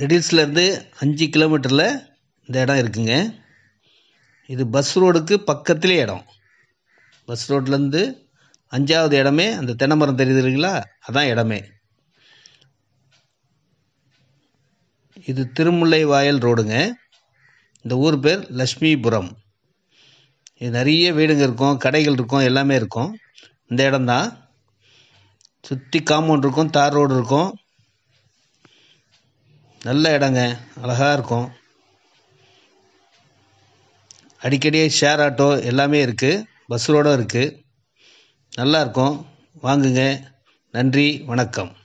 ரெடில்ஸ்லேருந்து அஞ்சு கிலோமீட்டரில் இந்த இடம் இருக்குதுங்க இது பஸ் ரோடுக்கு பக்கத்துலேயே இடம் பஸ் ரோட்லேருந்து அஞ்சாவது இடமே அந்த தென்னைமரம் தெரியுது இல்லைங்களா அதான் இடமே இது திருமுல்லை வாயல் ரோடுங்க இந்த ஊர் பேர் லக்ஷ்மிபுரம் இது நிறைய வீடுங்க இருக்கும் கடைகள் இருக்கும் எல்லாமே இருக்கும் இந்த இடம்தான் சுற்றி காம்பவுண்ட் இருக்கும் தார் ரோடு இருக்கும் நல்ல இடங்க அழகாக இருக்கும் அடிக்கடி ஷேர் ஆட்டோ எல்லாமே இருக்குது பஸ் ரோடும் இருக்குது நல்லாயிருக்கும் வாங்குங்க நன்றி வணக்கம்